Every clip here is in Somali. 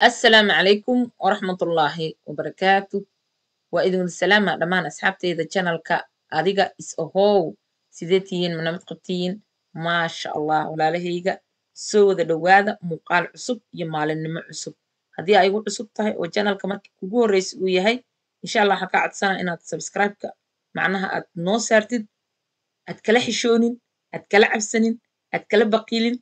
assalaamu calaykum waraxmatullaahi wabarakaatu waa idin salaama dhammaan asxaabteyda janalka adiga is ahow sidee tihiin manamad qabtiyiin maasha allah walaalahayga soo wada dhowaada muuqaal cusub iyo maalinnimo cusub haddii ay igu cusub tahay oo janalka markii kugu horreysa uu yahay insha allah waxaan ka cadsanaa inaad sabscribe-ka macnaha aad noo saartid aad kala xishoonin aad kala cabsanin aad kala baqiilin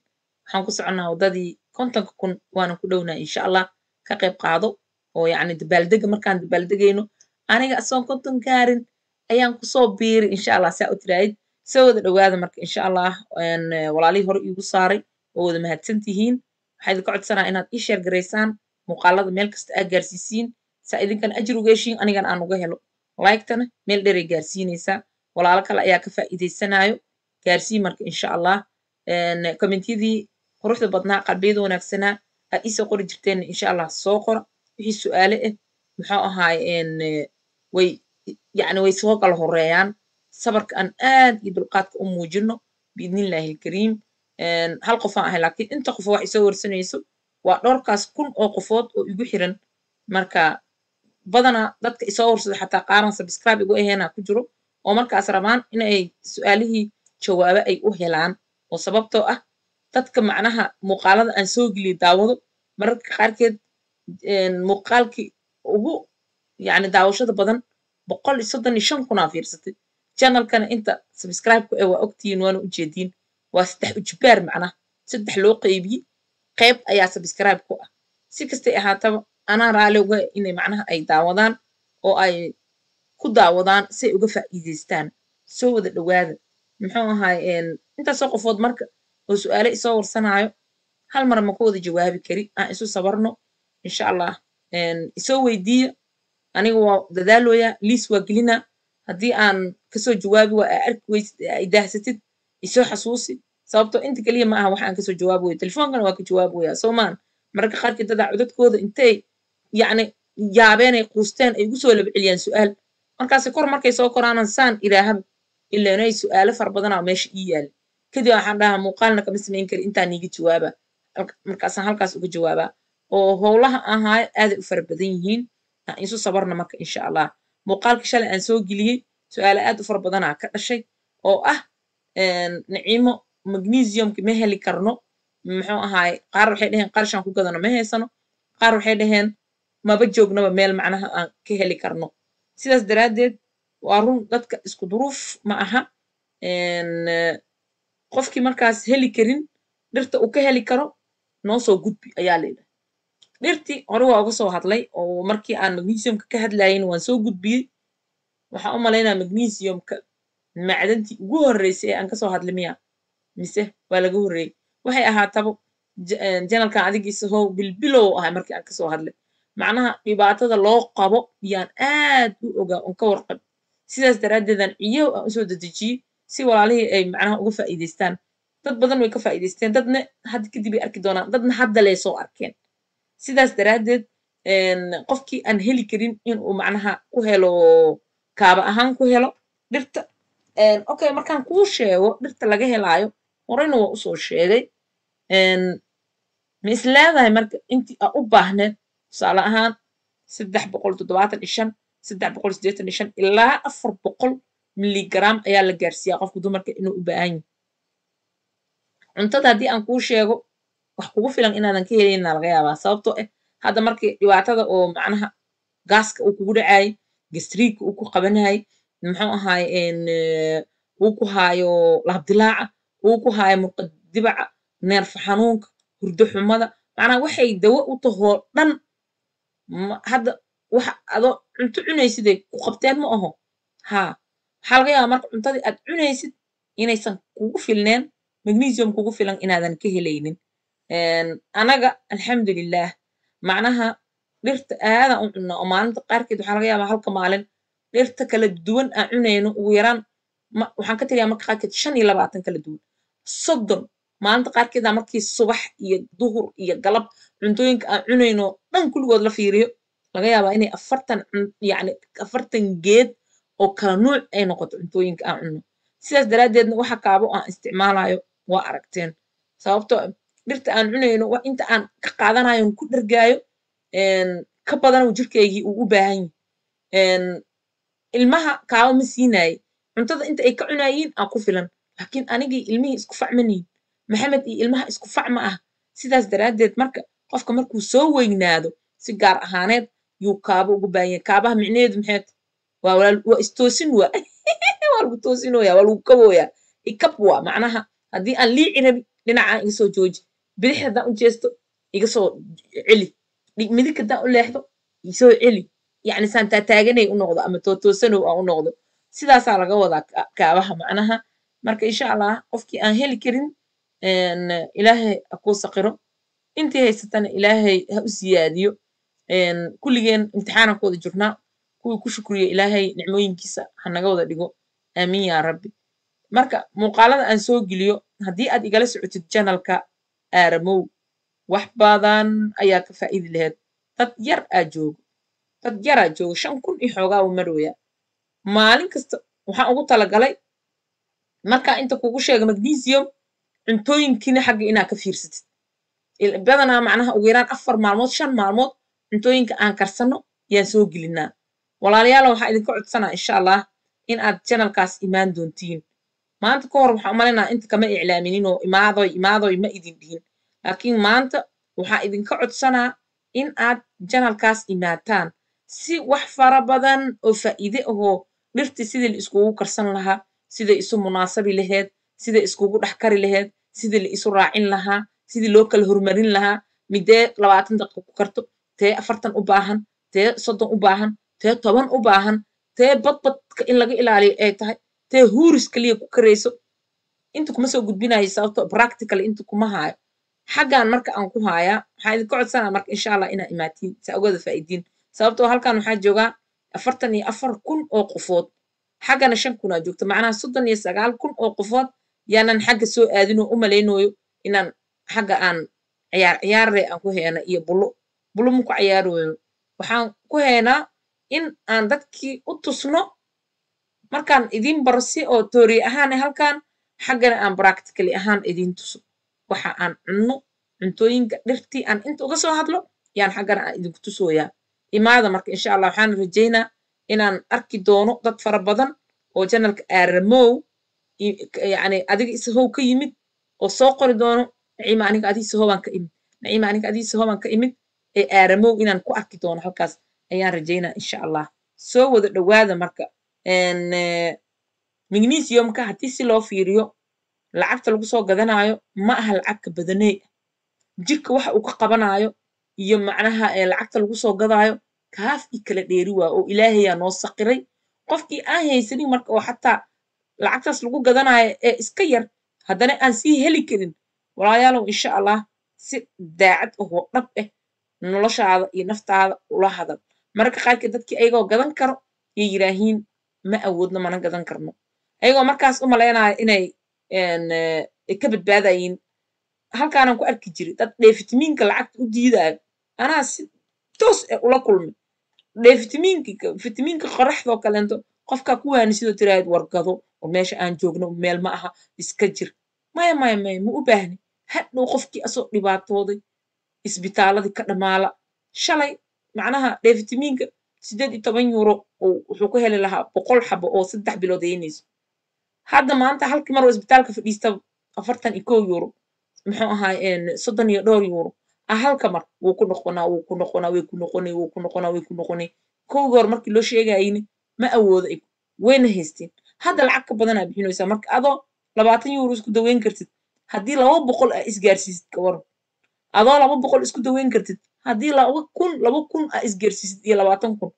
waxaan ku soconaa wadadii kontonka kun waana ku dhownahay insha allah ka qayb qaado oo yacni dabaaldega markaan dabaaldegayno aniga asagoon konton gaarin ayaan kusoo biiri insha allah saa u tiraahid soo wada dhowaada marka insha allah walaalihii hore iigu saaray oo wada mahadsantihiin waxaa idinka codsanaa inaad ii sheer garaysaan muuqaalada meel kasta aa gaarsiisiin saa idinkan ajir uga heshiin anigan aan uga helo laygtana meel dheray gaarsiinaysaa walaalo kale ayaa ka faa'iidaysanayo gaarsii marka insha allah commentiyadii quruxda badnaa qalbiyada wanaagsanaa aad iisoo qori jirteenna insha allah soo qora wixii su-aale ah muxuu ahaay n way yani way soo kala horeeyaan sabarka aan aad iyo dulqaadka u muujino biidnillahi alkariim hal qofaan ahay laakiin inta qofo wax isoo warsanayso waa dhowrkaas kun oo qofood oo igu xiran marka badanaa dadka isoo warsado xataa qaaran sabscribe igu aheena ku jiro oo markaas rabaan inay su-aalihii jawaabe ay u helaan oo sababtoo ah dadka macnaha muuqaalada aan soo geliya daawado mararka qaarkeed muuqaalkii ugu yacni daawashada badan boqol iyo soddon iyo shan kunaa fiirsatay janalkana inta sabscribe-ku ee waa ogtihiin waana ujeediin waa saddex ujubaar macnaha saddex loo qeybiyey qayb ayaa sabscribe ku ah si kastay ahaataba anaa raali uga inay macnaha ay daawadaan oo ay ku daawadaan si ay uga faa'iidaystaan soo wada dhowaada muxuu ahaay intaasoo qofood marka oo su su'aalo isoo warsanaayo hal mar ma ku wada jawaabi kari aan isu sabarno insha allah isoo weydiiyo aniga waa dadaalooyaa liis waa gelinaa haddii aan kasoo jawaabi waa aa arki weysid aa daahsatid isoo xasuusi sababto inta keliya ma aha wax aan kasoo jawaabi wayo telefoonkana waa ka jawaabi wayaa soomaan mararka qaarkii dadaa codadkooda intay yacni yaabeenay quusteen ay ugu soo laba celiyaan su'aal markaasi kor markay soo koraanaan saan iraahaba ilaanay su'aalo fara badanaa meesha ii yaala kadib waxaan dhahaa muuqaalna kama samayn kari intaa niiga jawaaba markaasaan halkaas uga jawaabaa oo howlaha ahaa aaday u fara badan yihiin isu sabarna marka insha allah muuqaalkii shalay aan soo geliyey su-aale aad u fara badanaa ka dhashay oo ah naciimo magnesiumka ma heli karno muxuu ahaay qaar waxay dhaheen qarshaan ku gadano ma haysano qaar waxay dhaheen maba joognaba meel macnaha aan ka heli karno sidaas daraaddeed waa run dadka isku duruuf ma aha qofkii markaas heli karin dhirta uu ka heli karo noosoo soo gudbi ayaa layidhaha dhirtii hore waa uga soo hadlay oo markii aan magnesiumka ka hadlayin waan soo gudbiyey waxaa u malaynaa magnesiumka macdantii ugu horreysay ee aan kasoo hadli miya mise waa laga horreeyey waxay ahaataba janalkan adigiisa bilbilow ahay markii aan kasoo hadlay macnaha dhibaatada loo qabo yaan aad u ogaa oon ka warqab sidaas daraaddeedaan ciyow aan usoo dadejiyey si walaalihii ay macnaha uga faa'iidaystaan dad badan way ka faa'iidaysteen dadna hadda kadib ay arki doonaan dadna hadda ley soo arkeen sidaas daraaddeed qofkii aan heli karin inuu macnaha ku helo kaaba ahaan ku helo dhirta okay markaan kuu sheego dhirta laga helaayo horeyna waa usoo sheegay ma is leedahay marka intii aa u baahneed tusaale ahaan saddex boqol toddobaatan iyo shan saddex boqol siddeetan iyo ilaa afar boqol milligram ayaa la gaarsiiya qofka dumarka inuu u baahan yahay cuntada haddii aan kuu sheego wax kugu filan inaadan ka helaynna laga yaabaa sababtoo ah hadda markii dhibaatada oo macnaha gaaska uu kugu dhacaayay gastriigka uu ku qabanaayay muxuu ahaaye eh, uu ku haayo laabdilaaca uu ku haayo murqadibaca neerfa xanuunka hurdo xumada macnaha waxay dawo u tahoo dhan hadda waxa adoo cunto cunaysidee ku qabteen ma aho haa waxaa laga yaaba marka cuntadii aad cunaysid inaysan kugu filneen magnesium kugu filan inaadan ka helaynin anaga alxamdulilah macnaha dhirta aadan u cunna oo maalinta qaarkeed waxaa laga yaabaa halka maalin dhirta kala duwan aan cunayno ugu yaraan waxaan ka tagayaa marka qaarkeed shan iyo labaatan kala duwan soddon maalinta qaarkeeda markii subax iyo duhur iyo galab cuntooyinka aan cunayno dhan kulligood la fiiriyo laga yaabaa inay afartan yani afartan geed oo kala nuuc ay noqoto cuntooyinka aan cunno sidaas daraaddeedna waxa kaabo aan isticmaalayo waa aragteen sababtoo ah, dhirta aan cunayno inta aan ka qaadanayon ku dhargaayo ka badanow jirkaygii uu u baahan yahy ilmaha kaabo ma siinaaye cuntada inta ay ka cunaayiin aan ku filan laakiin anigii ilmihii isku fac maxamed iyo ilmaha isku fac ma ah sidaas daraaddeed marka qofka markuu soo weynaado si gaar ahaaneed yuu kaabo ugu baahan kaabaha micnaheedu maxeed waa istoosin wa waa lagu toosinoya waa lagu kabooya ikab wa macnaha haddii aan lii cinabi dhinaca igasoo jooji bidix haddaan u jeesto igasoo celi midig haddaan u leexdo isoo celi yacni saan taataaganay u noqdo ama tootoosanow aan u noqdo sidaasaa laga wadaa kaabaha macnaha marka insha allah qofkii aan heli karin ilaahay ha kuu saqiro intii haysatana ilaahay ha u siyaadiyo kulligeen kuwada jurnaa kuwii ku shukriyo ilaahay nicmooyinkiisa ha naga wada dhigo aamiin yaa rabbi marka muuqaalada aan soo geliyo haddii aad igala socotid janalka aaramow wax badan ayaa ka faa'iidi laheed dad yar aa joogo dad yaraa joogo shan kun iyo u marooya maalin kasta waxaan ugu talagalay markaa inta kugu sheega magnesium cuntooyinkiina xagga inaa ka fiirsatid badanaa macnaha ugu yaraan afar maalmood shan maalmood cuntooyinka aan karsanno yaan soo gelinaa walaalayaal waxaa idinka codsanaa insha allah in aad janalkaas imaan doontiin maanta ka hor waxaa umalaynaa inta kama iclaaminin oo imaadoy imaadoy ma idin dhihin laakiin maanta waxaa idinka codsanaa in aad janalkaas imaataan si wax fara badan oo faa'iide ahoo dhirtii sidii la iskugu karsan lahaa siday isu munaasabi laheed siday iskugu dhex kari laheed sidii la isu raacin lahaa sidii loo kala hormarin lahaa midee labaatan daqiiqo ku karto tee afartan u baahan tee soddon u baahan tee toban u baahan tee badbadka in laga ilaaliyo ay tahay tee huuris keliya ku karayso inta kuma soo gudbinayo sababto ah practical inta kuma haayo xaggan marka aan ku haayaa waxaan idinka codsanaa marka insha allah inaa imaatiin saa ugada faa'iidiin sababtoo ah halkan waxaa joogaa afartan iyo afar kun oo qofood xaggana shan kunaa joogto macnaha soddon iyo sagaal kun oo qofood yaanan xagga soo aadinoo u malaynayo inaan xagga aan ciyaar ciyaarre aan ku heyna iyo bulo bulo muku ciyaaroyo waxaan ku heynaa in aan dadkii u tusno markaan idin baro si oo toori ahaan eh, halkan xaggana aan bracticali ahaan idin tuso waxa aan cunno cuntooyinka dhirtii aan inta uga soo hadlo yaan xaggana aan idinku tusooyaa imaada marka insha allah waxaan rajaynaa inaan arki doono dad fara badan oo janalka aramow yani adiga isahow ka yimid oo soo qori doono naciima aniga adii sahobaan ka imid naciima aniga adii sahobaan ka imid ee aaramow inaan ku arki doono halkaas ayaan rajaynaa insha allah soo wada dhowaada marka eh, magnesiumka haddii si loo fiiriyo lacagta lagu soo gadanaayo ma aha lacagka badaney jirka waxa uu ka qabanaayo iyo macnaha eh, lacagta lagu soo gadaayo kaaf i kala dheeri waa oo ilaahayaa noo sakiray qofkii aan haysanin marka oo xataa lacagtaas lagu gadanaayo ee iska yar haddana aan sii heli karin walaayaalow insha allah si daacad ah oo dhab ah noloshaada iyo naftaada ula hadal mararka qaarkeed dadkii ayagoo gadan karo yay yidhaahiin ma awoodno mana gadan karno ayagoo markaas u malaynaya inay eh, ka badbaadayiin halkaanan ku arki jiray dad dheefitamiinka lacagta u diidaayo anaa si toos e ula kulmay dheefitamiinka qoraxdoo kaleento qofkaa ku waani sidoo tiraahad wargado oo meesha aan joogno meel ma aha iska jir maya maya maya ma u baahni hadhow qofkii asoo dhibaatooday isbitaaladii ka dhamaala shalay macnaha dheefitaminka sideed iyo toban yuuro wuxuu ku heli lahaa boqol xabo oo saddex bilood ayanayso hadda maanta halkii mar oo isbitaalka fadhiistaba afartan iyo ko yuuro muxuu ahaay soddon iyo dhowr yuuro ah halka mar wuu ku noqonaa wuu ku noqonaa way ku noqonay wuu ku noqonaa way ku noqonay kowgii hore markii loo sheegayayna ma awooda ig wayna haysteen hadda lacag ka badanaa bixinaysaa marka adoo labaatan yuuro isku daweyn kartid haddii laba boqol aa isgaarsiisid ka adoo laba boqol isku daweyn kartid haddii laba kun laba kun aa isgersiisid iyo labaatan kun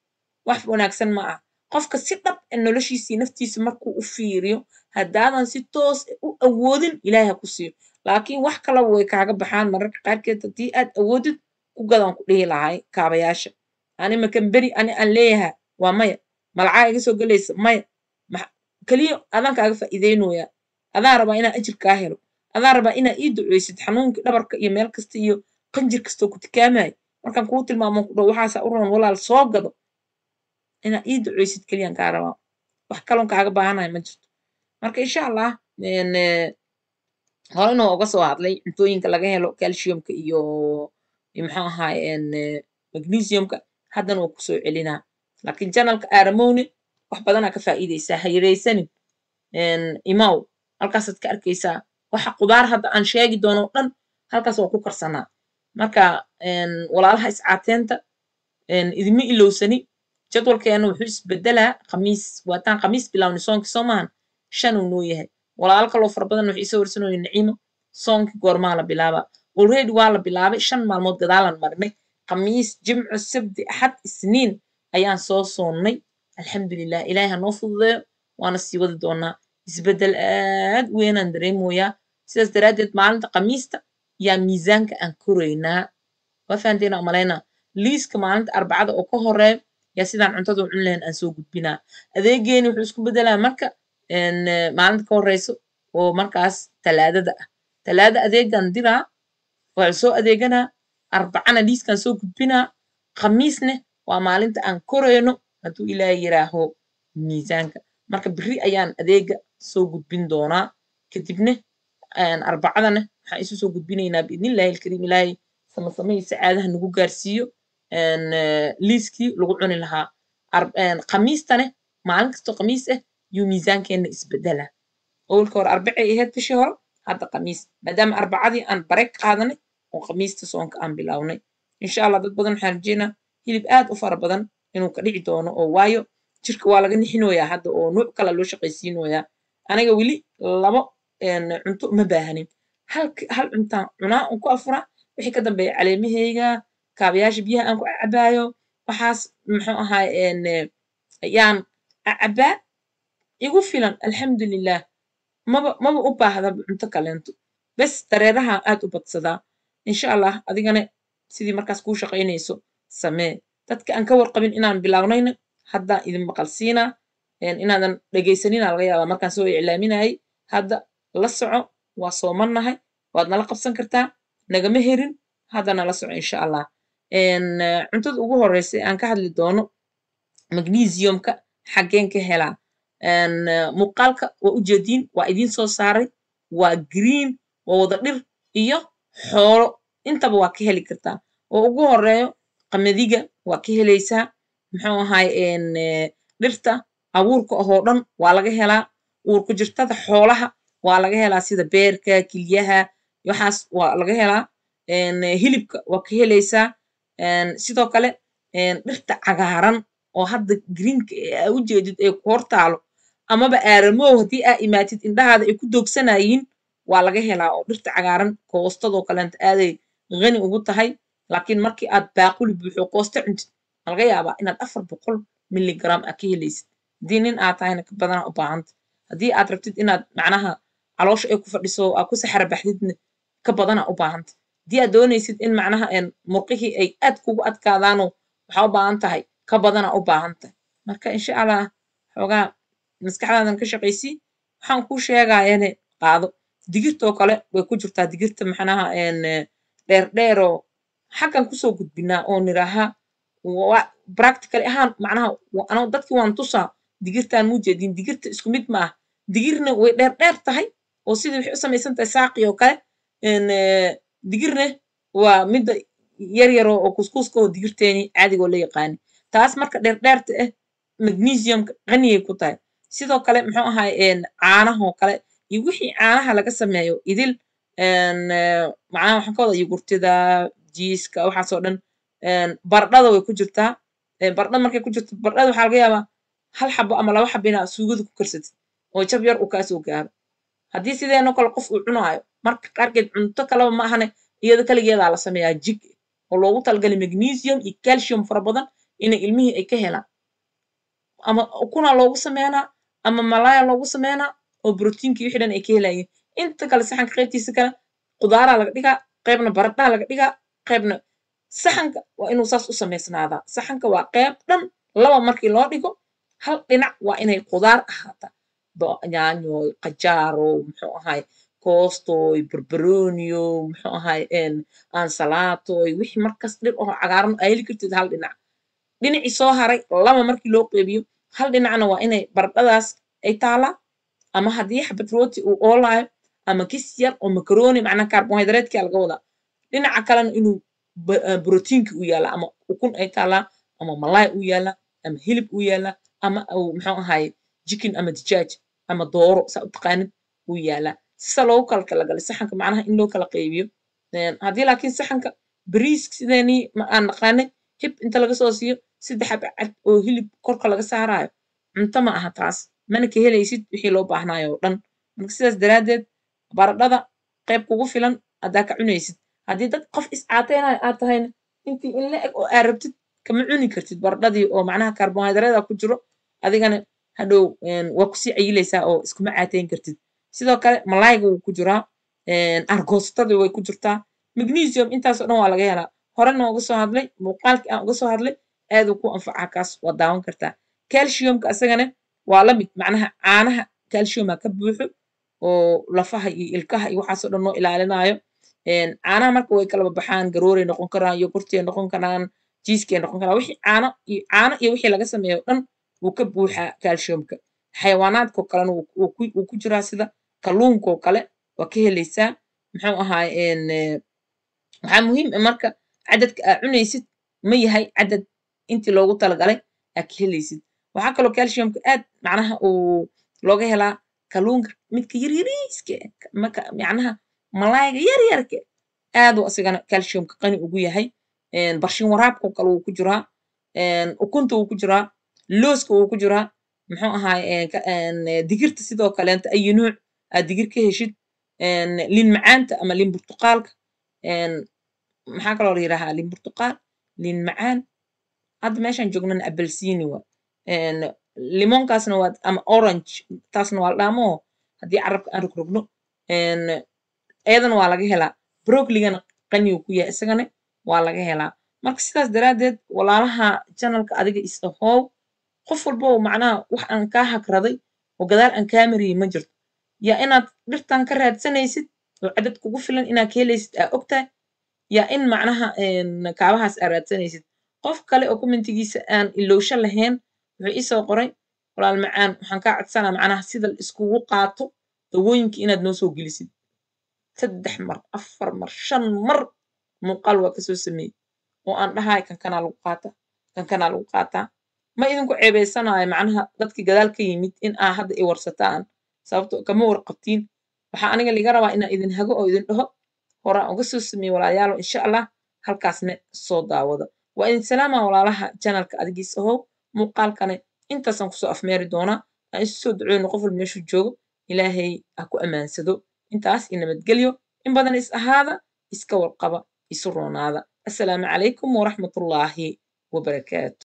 wax wanaagsan ma ah qofka si dhab e noloshiisii naftiisa markuu u fiiriyo haddaadan si toos ah u awoodin ilaahi ha ku siiyo laakiin wax kalaba way kaaga baxaan mararka qaarkeed haddii aad awoodid ku gadaan ku dhihi lahay kaabayaasha ani makan beri ani aan leeyahaa waa maya malacaa iga soo gelaysa maya keliya adaan kaaga faa'iideynoya adaan rabaa inaan ajirkaa helo adaan rabaa inaa ii duceysid xanuunkii dhabarka iyo meel kasta iyo qanjir kastoo ku tukaamayo markaan kuu tilmaaman ku dhaho waxaasaa u roon walaal soo gado inaad ii ducaysid keliyan kaa wax kaloon kaaga baahanayo ma jirto marka insha allah hore eh, inoo uga soo hadlay cuntooyinka laga helo calciumka iyo maxaa ahaaye eh, magnesiumka haddana waa kusoo celinaa laakiin janalka aramownin wax badanaa ka faa'iidaysaa hayraysanin imaw halkaasaad ka arkaysaa waxa qudaar hadda aan sheegi doono o dhan halkaas waa ku karsanaa marka walaalaha iscaateenta idima ilowsani jadwalkeena wuxuu isbedelaa khamiis waataan khamiis bilawni soonkii soo maahan shan uu noo yahay walaalo kaloo fara badan waxay soo warsanooyen naciimo goormaa la bilaabaa already waa la bilaabay shan maalmood gadaalan marnay khamiis jimco sabdi axad isniin ayaan soo soonnay alxamdulilah ilaahi hanoo fududeeyo waana sii wadi doonaa isbedel aad weynaan dareemooyaa sidaas daraaddeed maalinta khamiista yaan miisaanka aan koraynaa waa fahanteen liiska maalinta arbacada oo ka horee yaa sidaan cuntada u cun lahayn aan soo gudbinaa adeegeeni wuxuu isku bedelaa marka maalinta ka horeyso oo markaas talaadada ah talaada adeegan diraa waa soo adeeganaa arbacana liiskaan soo gudbinaa khamiisne waa maalinta aan korayno hadduu ilaa yiraaho miisaanka marka beri ayaan adeega soo gudbin doonaa kadibne arbacadana waxaan isu soo gudbinaynaa biidnillahi alkariim ilaahay samasamihii sacaadaha nagu gaarsiiyo liiskii lagu cuni lahaa khamiistane maalin kastoo khamiis ah yuu miisaankeenna isbedela owlka hore arbacay ahayd bishii hore hadda khamiis maadaama arbacadii aan bareeg qaadanay oo khamiista soonka aan bilownay insha allah dad badan waxaan rajeynaa hilib aad u fara badan inuu ka dhici doono oo waayo jirka waa laga nixinoyaa hadda oo nuuc kala loo shaqaysiinoyaa aniga weli labo cunto uma baahanin hal cuntaan cunaa on ku afura wixii ka dambeeya caleemahayga kaabayaasha biyaha aan ku cabaayo waxaas mxuu ahaay eh, yaan acabaa igu filan alxamdulilah maba u baahda cunto kaleento bes dareeraha aad u badsadaa insha allah adigana sidii markaas kuu shaqaynayso samee dadka aan ka warqabin inaan bilaawnayna haddaan idin maqalsiinaa inaadan dhegaysaninaa laga yaabaa markaan soo iclaaminayay hadda la soco waa sooman nahay waad nala qabsan kartaa nagama herin hadda nala soco insha allah cuntada ugu horeysa aan ka hadli doono magnesiumka xaggeen ka helaa muuqaalka waa u jeediin waa idiin soo saaray waa green waa wada dhir iyo xoolo intaba waa ka heli kartaa oo ugu horreeyo qamadiga waa ka helaysaa muxuu ahay dhirta abuurka ahoo dhan waa laga helaa uurkujirtada xoolaha waa laga helaa sida beerka kilyaha waxaas waa laga helaa hilibka waa ka helaysaa sidoo kale dhirta cagaaran oo hadda greenka aa u jeedid ee kuhor taalo amaba aaramow haddii aa imaatid indhahaada ay ku doogsanaayiin waa laga helaa oo dhirta cagaaran koostadoo kaleenta aaday qani ugu tahay laakiin markii aad baaquli buuxo koosta cuntid waa yaabaa inaad afar boqol milligram aa ka helaysid haddii nin aa tahayna ka badana u baahanta haddii aad rabtid inaad macnaha caloosha ay ku fadhiso aa ku saxarabaxdidna ka badana u baahanta hadii aad doonaysid in macnaha murqihii ay aad kugu adkaadaano waxaa u baahan tahay ka badana u baahantahay marka insha allah xoogaa maskaxdaadan ka shaqaysi waxaan kuu sheegayane qaado digirtoo kale way ku jirtaa digirta macnaha dheerdheeroo xaggan kusoo gudbinaa oo niraaha practical ahaan macnaha dadkii waan tusaa digirtaan muu jeedin digirta isku mid ma ah digirna way dheerdheer tahay oo sidii waxay u samaysantahay saaqi oo kale digirne waa midda yar yaro oo kuskuuska oo digirteeni caadigoo la yaqaani taas marka dheerdheerta ah magnesiumka qaniyay ku tahay sidoo kale muxuu ahay caanahoo kale iyo wixii caanaha laga sameeyo idil macnaha waxaan yugurtida jiiska waxaasoo dhan bardhada way ku jirtaa bardhada markay ku jirto bardhada waxaa laga yaabaa hal xabo ama laba xabo inaa suugada ku karsatid oo jab yar u kaasoo gaaro haddii sideenoo kale qof uu cunaayo marka qaarkeed cunto kaleba maahane ahane iyado kaligeedaa la sameeyaa jig oo loogu talagalay magnesium iyo calcium fara badan inay ilmihii ay ka helaan ama kuna loogu sameynaa ama malaya loogu sameynaa oo brotiinkii wixii dhan ay ka helayeen inta kale saxanka qaybtiisa kale qudaaraa laga dhigaa qaybna baradhaha laga dhigaa qaybna saxanka waa inuu saas u samaysnaadaa saxanka waa qayb dhan laba markii loo dhigo hal dhinac waa inay qudaar ahaataa yaanyo qajaar muxuu ahaye koostooy barbarooniyo muxuu ahaye ansalaaatoy wixii markas dhir oho cagaaran aa kartid hal dhinac dhinacii soo haray laba markii loo qeybiyo hal dhinacna waa inay bardhadaas ay taalaa ama haddii xabad rooti uu oolaayo ama kis yar oo makaroni macnaa karbohydreedkia laga wadaa dhinaca eh, kalena inuu brotiinki u yaala ama ukun ay taalaa ama malay u yaala ama hilib u yaala ama muxuu ahaye jikin ama dijaaj ama dooro saa u taqaanid wuu yaalaa sisa loogu kala talagalay saxanka macnaha in loo kala qaybiyo haddii laakiin saxanka bariisk sideenii ma aan naqaane hib inta laga soo siiyo saddex ab cad oo hilib korka laga saaraayo cunto ma aha taas mana ka helaysid wixii loo baahnaayo oo dhan marka sidaas daraaddeed baradhada qayb kugu filan haddaa ka cunaysid haddii dad qof iscaateynayo aad tahayna intii in la eg oo aad rabtid kama cuni kartid baradhadii oo macnaha karbohaydrayada ku jiro adigana hadhow waa kusii cayilaysaa oo iskuma caateyn kartid sidoo kale malayga wuu ku jiraa argoostada way ku jirtaa magnesium intaasoo dhan waa laga helaa horena uga soo hadlay muuqaalkii aan uga soo hadlay aaduu ku anfacaa kaas waa daawan kartaa calciumka asagana waa lamid macnaha caanaha calciuma ka buuxo oo lafaha iyo ilkaha iyo waxaasoo dhan noo ilaalinaayo caanaha marka way kalaba baxaan garooray noqon karaan yogurtay noqon karaan jiiskay noqon karaan wixii caano iyo caano iyo wixii laga sameeyo dhan wuu ka buuxaa calciumka xayawaanaadko kalena wuu ku jiraa sida kalluunkoo kale waa ka helaysaa muxuu ahaay waxaa muhiim marka cadadka aa cunaysid ma yahay cadad intii loogu talagalay aad ka helaysid waxaa kaloo calciumka aad macnaha uu looga helaa kalluunka midka yaryariiske macnaha malayga yaryarke aaduu asigana calciumka qani ugu yahay barshin waraabko kale wuu ku jiraa ukunta wuu ku jiraa looska wuu ku jiraa muxuu ahaay digirta sidoo kaleenta ayi nuuc aad digir ka heshid lin macaanta ama lin burtuqaalka maxaa kaloo la yidhahaa lin burtuqaal lin macaan hadda meeshaan joognana abelsini wa limonkaasna waa ama orange taasna waa la haddii carabka aan rogrogno ayadana waa laga helaa brokligana qanigu ku yahay isagana waa laga helaa marka sidaas daraaddeed walaalaha janalka adiga isa hoow qof walboo macnaha wax aan kaa hagraday oo gadaal aan kaa mariyi ma jirto yaa inaad dhirtan ka raadsanaysid oo cadad kugu filan inaad ka helaysid aa ogtahay yaa in macnaha kaabahaas aa raadsanaysid qof kale oo commentigiisa aan iloosho lahayn wuxuu isoo qoray walaal macaan waxaan kaa codsanaa macnaha sida iskugu qaato dawooyinka inaad noo soo gelisid saddex mar afar mar shan mar muuqaal waa kasoo sameeyey oo aan dhahaay kankanaa lagu qaataa kankanaa lagu qaataa ma idinku ceebeysanayo macnaha dadkii gadaal ka yimid in aa hadda i warsataan sababto kama warqabtiin waxaa aniga liga rabaa inaan idin hago oo idin dhaho horaan uga soo sameeye walaalayaalo insha allah halkaasna soo daawada waa idin salaama walaalaha janalka adigiis ahow muuqaalkane intaasaan kusoo afmeeri doonaa aan isu soo qof walba meeshuu joogo ilaahay ha ku ammaansado intaas i nabadgelyo in badan is ahaada iska warqaba isu roonaada assalaamu calaykum waraxmatullaahi wabarakaatu